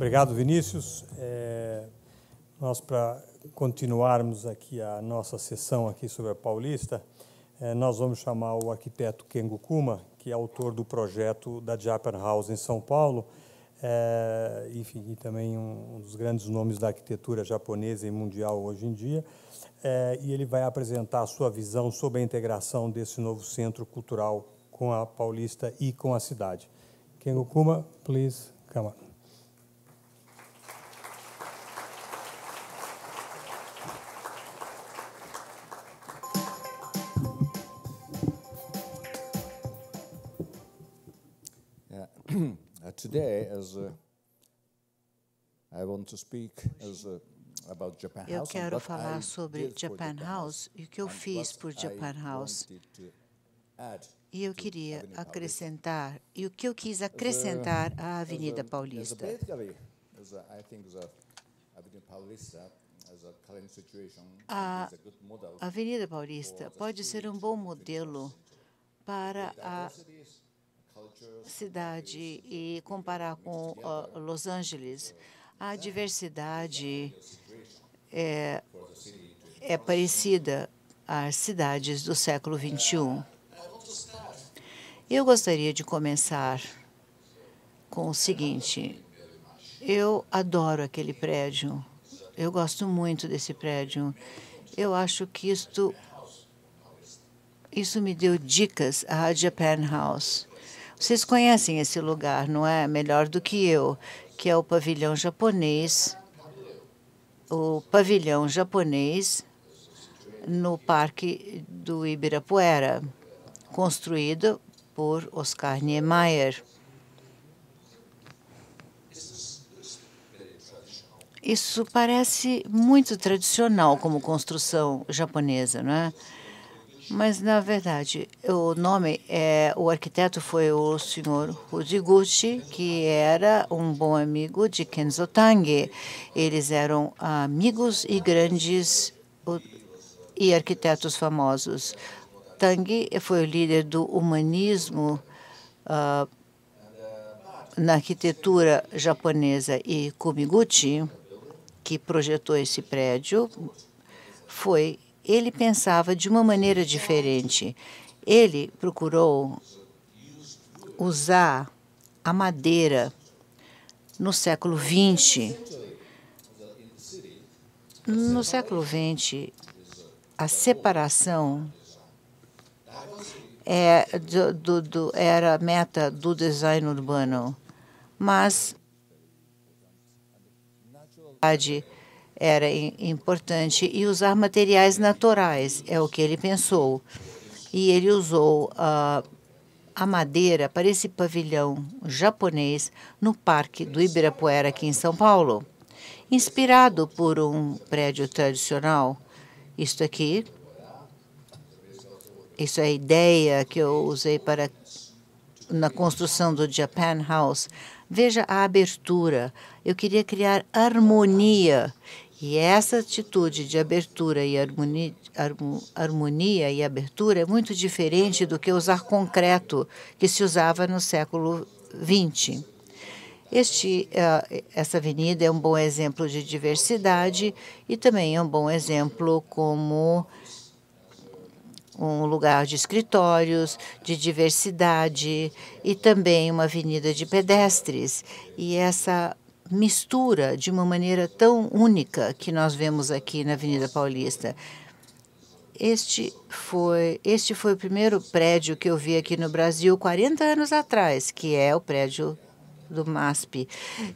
Obrigado, Vinícius. É, nós, para continuarmos aqui a nossa sessão aqui sobre a Paulista, é, nós vamos chamar o arquiteto Kengo Kuma, que é autor do projeto da Japan House em São Paulo, é, enfim, e também um, um, dos grandes nomes da arquitetura japonesa e mundial hoje em dia, é, e ele vai apresentar a sua visão sobre a integração desse novo centro cultural com a Paulista e com a cidade. Kengo Kuma, please come on. Uh, today, as uh, I want to speak as uh, eu quero falar sobre Japan House e o que eu fiz por Japan House. E eu queria acrescentar, e o que eu quis acrescentar à Avenida Paulista. A Avenida Paulista pode ser um bom modelo para a cidade e comparar com uh, Los Angeles, a diversidade é, é parecida às cidades do século XXI. Eu gostaria de começar com o seguinte. Eu adoro aquele prédio. Eu gosto muito desse prédio. Eu acho que isto, isso me deu dicas à Japan House. Vocês conhecem esse lugar, não é? Melhor do que eu, que é o pavilhão japonês. O pavilhão japonês no Parque do Ibirapuera, construído por Oscar Niemeyer. Isso parece muito tradicional como construção japonesa, não é? Mas, na verdade, o nome, é, o arquiteto foi o senhor Hudiguchi, que era um bom amigo de Kenzo Tange. Eles eram amigos e grandes e arquitetos famosos. Tange foi o líder do humanismo uh, na arquitetura japonesa e Kumiguchi, que projetou esse prédio, foi ele pensava de uma maneira diferente. Ele procurou usar a madeira no século XX. No século XX, a separação é, do, do, do, era a meta do design urbano, mas a era importante e usar materiais naturais, é o que ele pensou. E ele usou a, ah, a madeira para esse pavilhão japonês no Parque do Ibirapuera, aqui em São Paulo. Inspirado por um prédio tradicional, isto aqui, isso é a ideia que eu usei para na construção do Japan House, Veja a abertura. Eu queria criar harmonia e essa atitude de abertura e harmonia, harmonia e abertura é muito diferente do que usar concreto que se usava no século XX. Este, eh, essa avenida é um bom exemplo de diversidade e também é um bom exemplo como um lugar de escritórios, de diversidade e também uma avenida de pedestres. E essa mistura de uma maneira tão única que nós vemos aqui na Avenida Paulista. Este foi, este foi o primeiro prédio que eu vi aqui no Brasil 40 anos atrás, que é o prédio do MASP.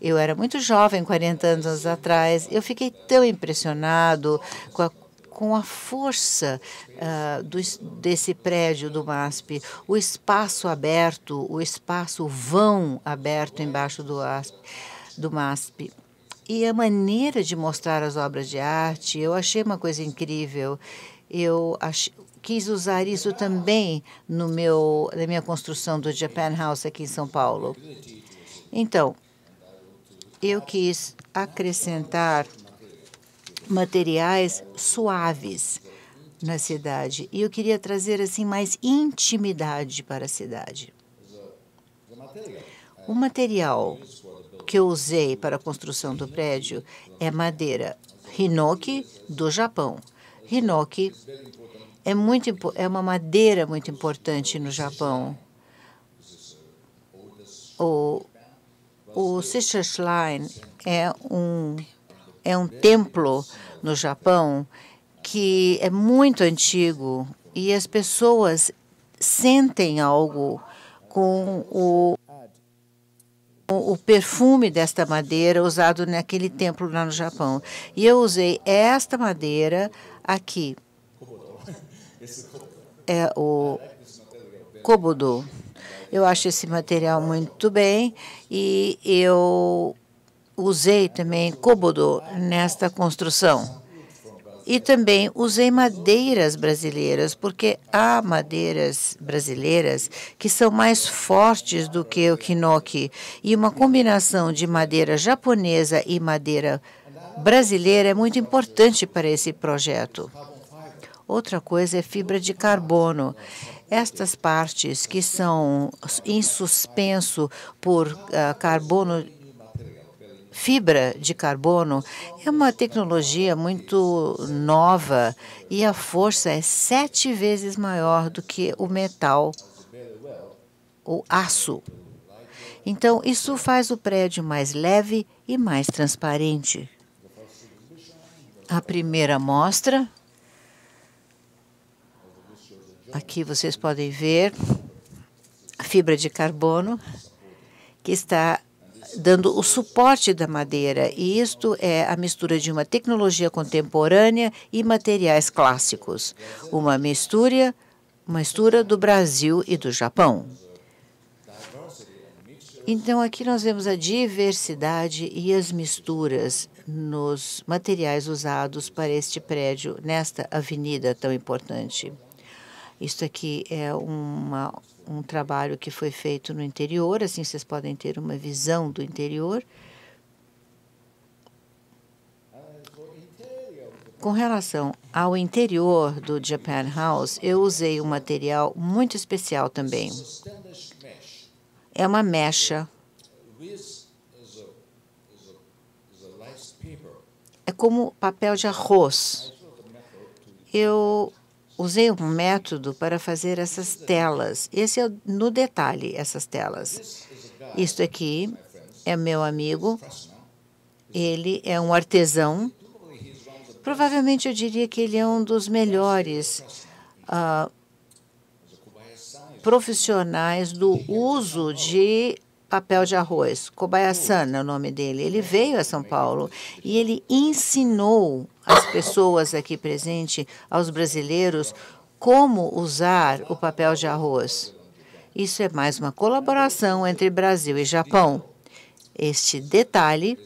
Eu era muito jovem, 40 anos atrás. Eu fiquei tão impressionado com a com a força uh, ah, do, desse prédio do MASP, o espaço aberto, o espaço vão aberto embaixo do MASP do MASP. E a maneira de mostrar as obras de arte, eu achei uma coisa incrível. Eu quis usar isso também no meu, na minha construção do Japan House aqui em São Paulo. Então, eu quis acrescentar materiais suaves na cidade e eu queria trazer assim mais intimidade para a cidade. O material que eu usei para a construção do prédio é madeira hinoki do Japão. Hinoki é, muito, é uma madeira muito importante no Japão. O, o Sister Shrine é um, é um templo no Japão que é muito antigo e as pessoas sentem algo com o o perfume desta madeira usado naquele templo lá no Japão. E eu usei esta madeira aqui. É o kobudo. Eu acho esse material muito bem e eu usei também kobudo nesta construção. E também usei madeiras brasileiras, porque há madeiras brasileiras que são mais fortes do que o Kinoki E uma combinação de madeira japonesa e madeira brasileira é muito importante para esse projeto. Outra coisa é fibra de carbono. Estas partes que são em suspenso por uh, carbono fibra de carbono é uma tecnologia muito nova e a força é sete vezes maior do que o metal, o aço. Então, isso faz o prédio mais leve e mais transparente. A primeira mostra, aqui vocês podem ver a fibra de carbono que está dando o suporte da madeira. E isto é a mistura de uma tecnologia contemporânea e materiais clássicos. Uma mistura, uma mistura do Brasil e do Japão. Então, aqui nós vemos a diversidade e as misturas nos materiais usados para este prédio, nesta avenida tão importante. isto aqui é uma um trabalho que foi feito no interior, assim vocês podem ter uma visão do interior. Com relação ao interior do Japan House, eu usei um material muito especial também. É uma mecha. É como papel de arroz. Eu usei um método para fazer essas telas. Esse é no detalhe essas telas. Isto aqui é meu amigo. Ele é um artesão. Provavelmente eu diria que ele é um dos melhores uh, profissionais do uso de papel de arroz. Kobayasan é o nome dele. Ele veio a São Paulo e ele ensinou as pessoas aqui presentes, aos brasileiros, como usar o papel de arroz. Isso é mais uma colaboração entre Brasil e Japão. Este detalhe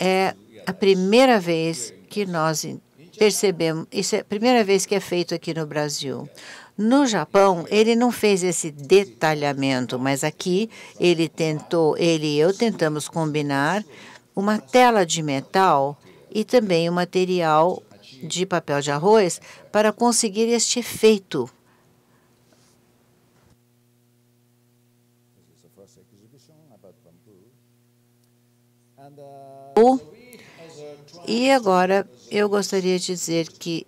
é a primeira vez que nós percebemos, isso é a primeira vez que é feito aqui no Brasil. No Japão, ele não fez esse detalhamento, mas aqui ele tentou, ele e eu tentamos combinar uma tela de metal e também o um material de papel de arroz para conseguir este efeito. E agora eu gostaria de dizer que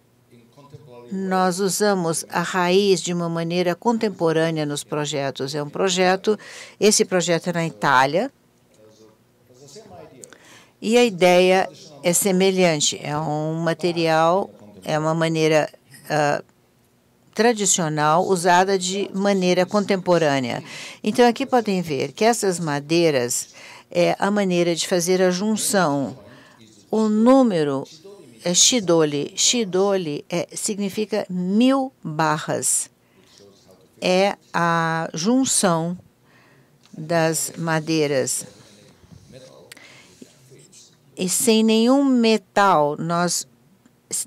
nós usamos a raiz de uma maneira contemporânea nos projetos. É um projeto, esse projeto é na Itália, e a ideia é semelhante, é um material, é uma maneira uh, tradicional usada de maneira contemporânea. Então, aqui podem ver que essas madeiras é a maneira de fazer a junção. O número é Shidoli. Shidoli é, significa mil barras. É a junção das madeiras. E sem nenhum metal, nós,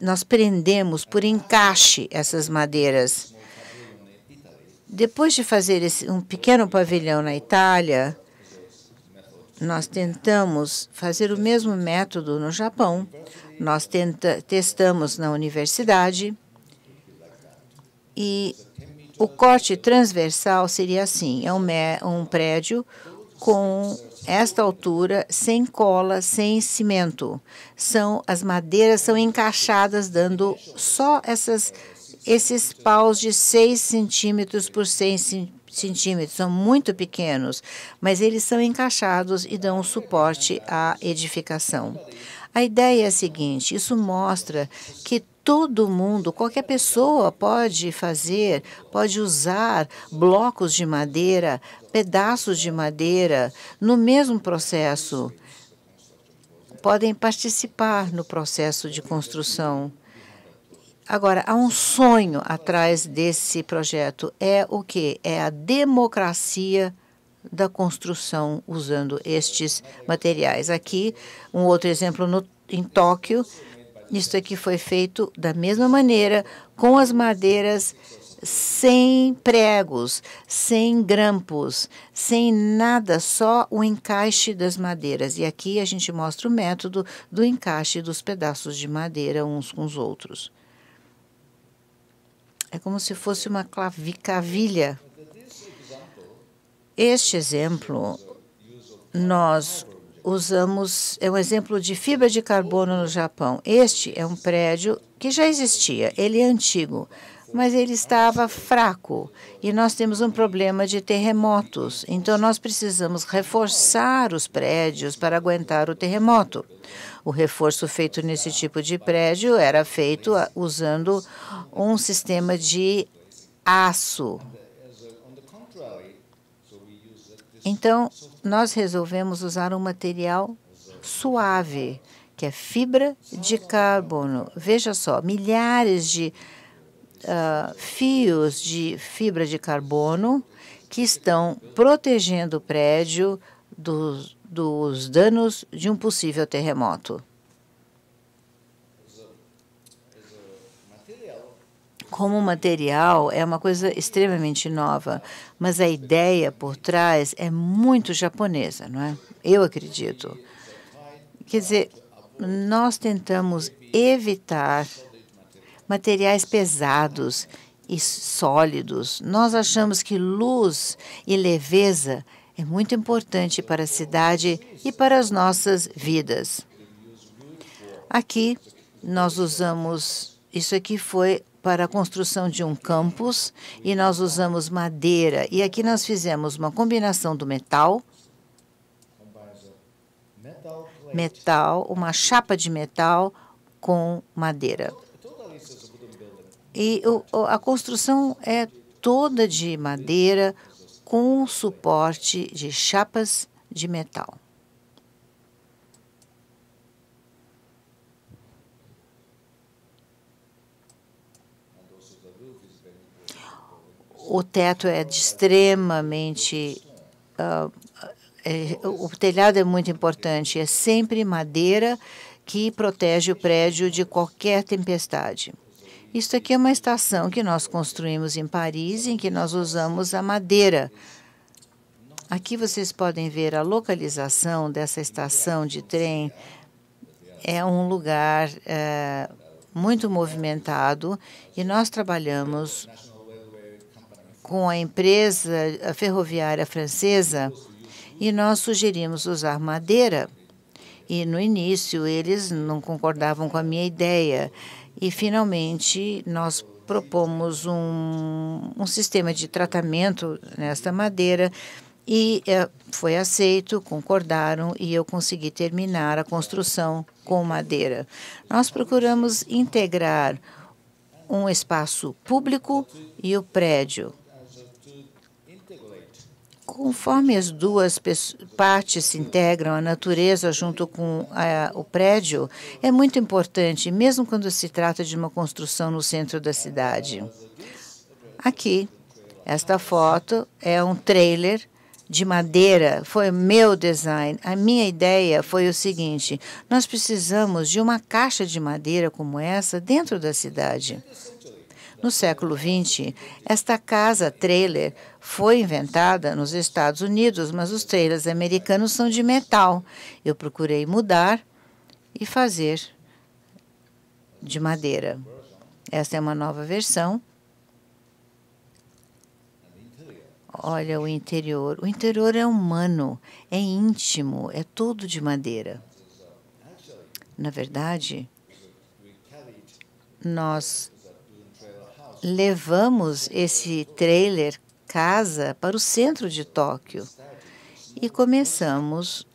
nós prendemos por encaixe essas madeiras. Depois de fazer esse, um pequeno pavilhão na Itália, nós tentamos fazer o mesmo método no Japão, nós tenta, testamos na universidade e o corte transversal seria assim, é um, um prédio com esta altura, sem cola, sem cimento. São As madeiras são encaixadas, dando só essas, esses paus de 6 centímetros por 6 centímetros, são muito pequenos, mas eles são encaixados e dão suporte à edificação. A ideia é a seguinte: isso mostra que todo mundo, qualquer pessoa pode fazer, pode usar blocos de madeira, pedaços de madeira no mesmo processo. Podem participar no processo de construção. Agora, há um sonho atrás desse projeto. É o quê? É a democracia da construção usando estes materiais. Aqui, um outro exemplo no, em Tóquio. Isso aqui foi feito da mesma maneira, com as madeiras sem pregos, sem grampos, sem nada, só o encaixe das madeiras. E aqui a gente mostra o método do encaixe dos pedaços de madeira uns com os outros. É como se fosse uma clavicavilha. Este exemplo, nós usamos, é um exemplo de fibra de carbono no Japão. Este é um prédio que já existia, ele é antigo, mas ele estava fraco e nós temos um problema de terremotos. Então, nós precisamos reforçar os prédios para aguentar o terremoto. O reforço feito nesse tipo de prédio era feito ah, usando um sistema de aço. Então, nós resolvemos usar um material suave, que é fibra de carbono. Veja só, milhares de ah, fios de fibra de carbono que estão protegendo o prédio dos, dos danos de um possível terremoto. Como material é uma coisa extremamente nova, mas a ideia por trás é muito japonesa, não é? Eu acredito. Quer dizer, nós tentamos evitar materiais pesados e sólidos. Nós achamos que luz e leveza é muito importante para a cidade e para as nossas vidas. Aqui nós usamos isso aqui foi para a construção de um campus e nós usamos madeira e aqui nós fizemos uma combinação do metal metal, uma chapa de metal com madeira. E o, a construção é toda de madeira com suporte de chapas de metal. O teto é extremamente uh, o telhado é muito importante, é sempre madeira que protege o prédio de qualquer tempestade. Isso aqui é uma estação que nós construímos em Paris, em que nós usamos a madeira. Aqui vocês podem ver a localização dessa estação de trem. É um lugar é, muito movimentado e nós trabalhamos com a empresa ferroviária francesa e nós sugerimos usar madeira. E no início eles não concordavam com a minha ideia. E, finalmente, nós propomos um, um sistema de tratamento nesta madeira e é, foi aceito, concordaram e eu consegui terminar a construção com madeira. Nós procuramos integrar um espaço público e o prédio Conforme as duas partes se integram, a natureza junto com a, o prédio é muito importante, mesmo quando se trata de uma construção no centro da cidade. Aqui, esta foto é um trailer de madeira foi meu design. A minha ideia foi o seguinte: nós precisamos de uma caixa de madeira como essa dentro da cidade. No século XX, esta casa trailer foi inventada nos Estados Unidos, mas os trailers americanos são de metal. Eu procurei mudar e fazer de madeira. Esta é uma nova versão. Olha o interior. O interior é humano, é íntimo, é todo de madeira. Na verdade, nós levamos esse trailer casa para o centro de Tóquio e começamos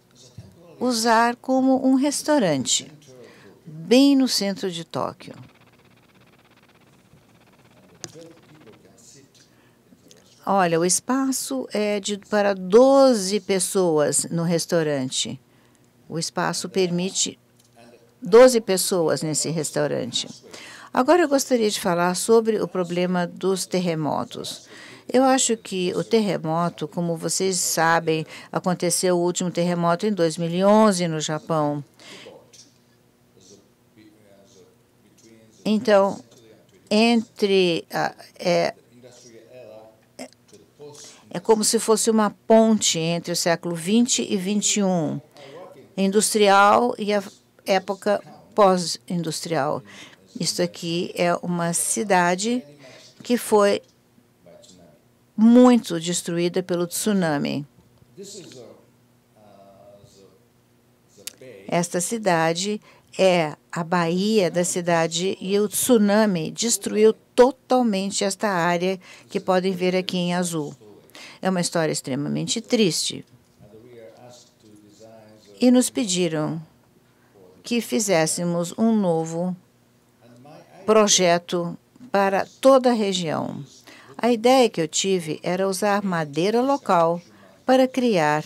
a usar como um restaurante, bem no centro de Tóquio. Olha, o espaço é de, para 12 pessoas no restaurante. O espaço permite 12 pessoas nesse restaurante. Agora eu gostaria de falar sobre o problema dos terremotos. Eu acho que o terremoto, como vocês sabem, aconteceu o último terremoto em 2011 no Japão. Então, entre é, é como se fosse uma ponte entre o século XX e XXI, industrial e a época pós-industrial. Isso aqui é uma cidade que foi muito destruída pelo tsunami. Esta cidade é a baía da cidade e o tsunami destruiu totalmente esta área que podem ver aqui em azul. É uma história extremamente triste. E nos pediram que fizéssemos um novo projeto para toda a região. A ideia que eu tive era usar madeira local para criar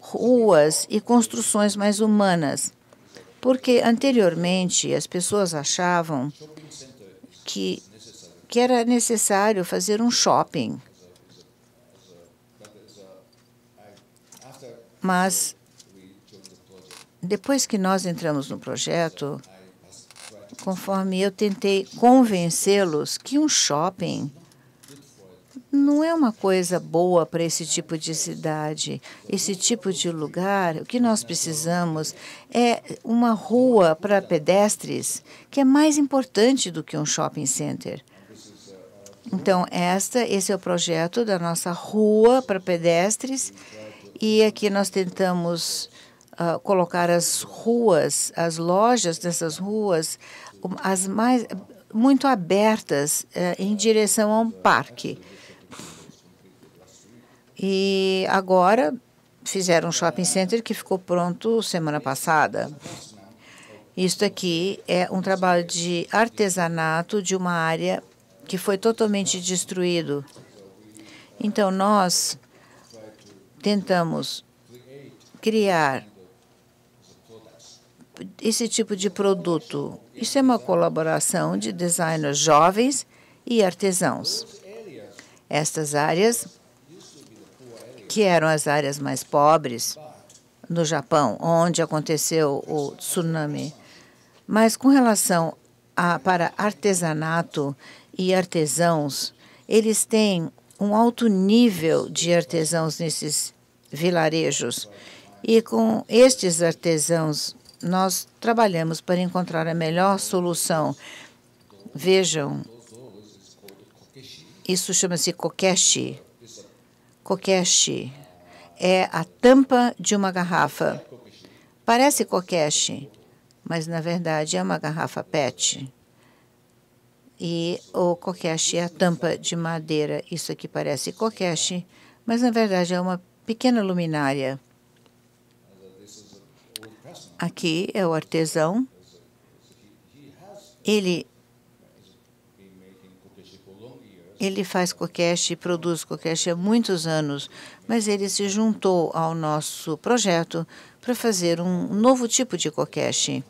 ruas e construções mais humanas, porque anteriormente as pessoas achavam que, que era necessário fazer um shopping. Mas depois que nós entramos no projeto, conforme eu tentei convencê-los que um shopping não é uma coisa boa para esse tipo de cidade, esse tipo de lugar. O que nós precisamos é uma rua para pedestres, que é mais importante do que um shopping center. Então, esta, esse é o projeto da nossa rua para pedestres. E aqui nós tentamos uh, colocar as ruas, as lojas dessas ruas, as mais muito abertas é, em direção a um parque. E agora fizeram um shopping center que ficou pronto semana passada. Isso aqui é um trabalho de artesanato de uma área que foi totalmente destruído. Então, nós tentamos criar esse tipo de produto. Isso é uma colaboração de designers jovens e artesãos. Estas áreas, que eram as áreas mais pobres no Japão, onde aconteceu o tsunami, mas com relação a, para artesanato e artesãos, eles têm um alto nível de artesãos nesses vilarejos. E com estes artesãos nós trabalhamos para encontrar a melhor solução. Vejam, isso chama-se kokeshi. Kokeshi é a tampa de uma garrafa. Parece kokeshi, mas na verdade é uma garrafa PET. E o kokeshi é a tampa de madeira. Isso aqui parece kokeshi, mas na verdade é uma pequena luminária. Aqui é o artesão. Ele ele faz coqueche, produz coqueche há muitos anos, mas ele se juntou ao nosso projeto para fazer um novo tipo de coqueche.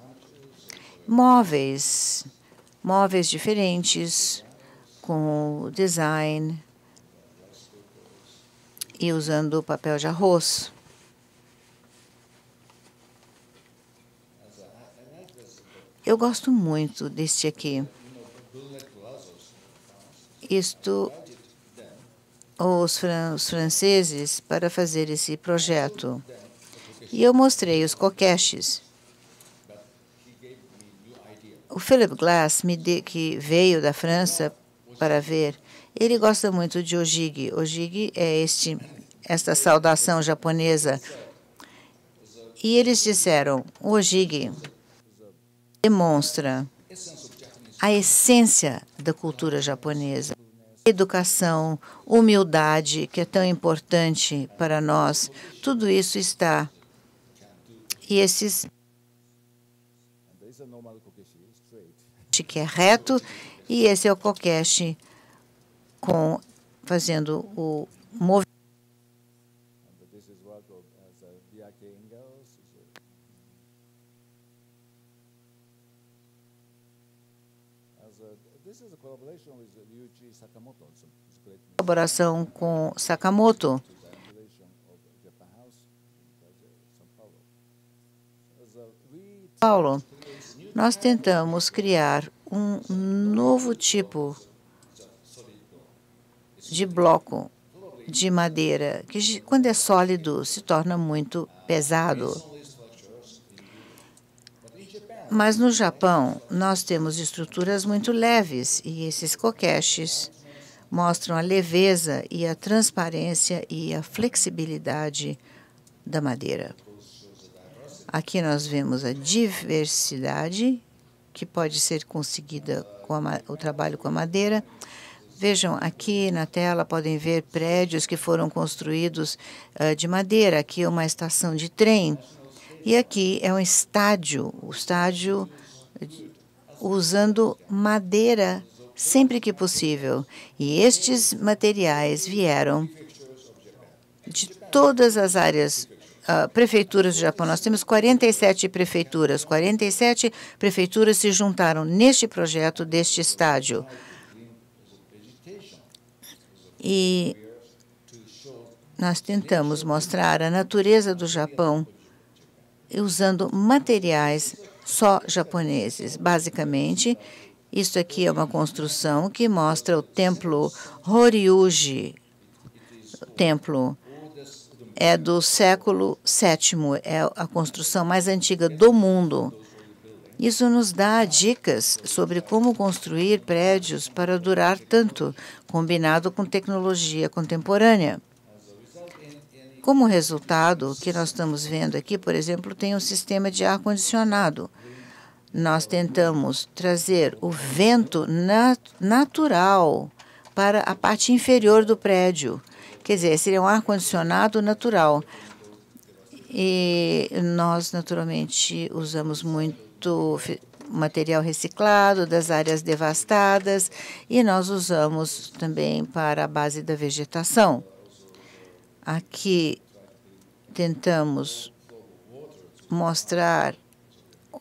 Móveis, móveis diferentes, com design e usando papel de arroz. Eu gosto muito deste aqui. Isto, os, fran os franceses, para fazer esse projeto. E eu mostrei os coqueches. O Philip Glass, de, que veio da França para ver, ele gosta muito de ojigi. Ojigi é este, esta saudação japonesa. E eles disseram, ojigi demonstra a essência da cultura japonesa. Educação, humildade, que é tão importante para nós, tudo isso está. E esses que é reto e esse é o Kokeshi com fazendo o movimento. Colaboração com Sakamoto. Uh, Paulo, nós tentamos criar um novo tipo de bloco de madeira que, quando é sólido, se torna muito pesado. Mas no Japão, nós temos estruturas muito leves e esses coqueches mostram a leveza e a transparência e a flexibilidade da madeira. Aqui nós vemos a diversidade que pode ser conseguida com a, o trabalho com a madeira. Vejam, aqui na tela podem ver prédios que foram construídos uh, de madeira. Aqui é uma estação de trem e aqui é um estádio, o um estádio usando madeira sempre que possível. E estes materiais vieram de todas as áreas Uh, prefeituras do Japão. Nós temos 47 prefeituras. 47 prefeituras se juntaram neste projeto deste estádio. E nós tentamos mostrar a natureza do Japão usando materiais só japoneses. Basicamente, isso aqui é uma construção que mostra o templo Horyuji. O templo é do século VII, é a construção mais antiga do mundo. Isso nos dá dicas sobre como construir prédios para durar tanto, combinado com tecnologia contemporânea. Como resultado, o que nós estamos vendo aqui, por exemplo, tem um sistema de ar-condicionado. Nós tentamos trazer o vento nat natural para a parte inferior do prédio. Quer dizer, seria um ar-condicionado natural. E nós, naturalmente, usamos muito material reciclado das áreas devastadas e nós usamos também para a base da vegetação. Aqui tentamos mostrar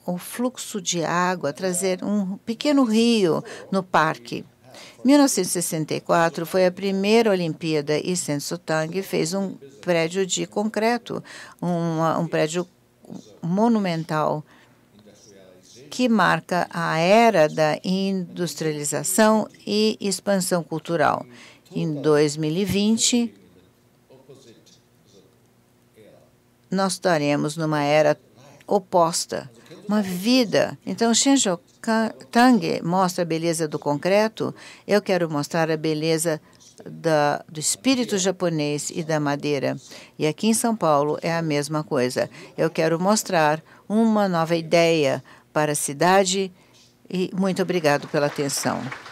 o fluxo de água, trazer um pequeno rio no parque. 1964 foi a primeira Olimpíada e Sensotang fez um prédio de concreto, um, um prédio monumental que marca a era da industrialização e expansão cultural. Em 2020, nós estaremos numa era oposta, uma vida. Então, Shenzhou Tang mostra a beleza do concreto, eu quero mostrar a beleza da, do espírito japonês e da madeira. E aqui em São Paulo é a mesma coisa. Eu quero mostrar uma nova ideia para a cidade e muito obrigado pela atenção.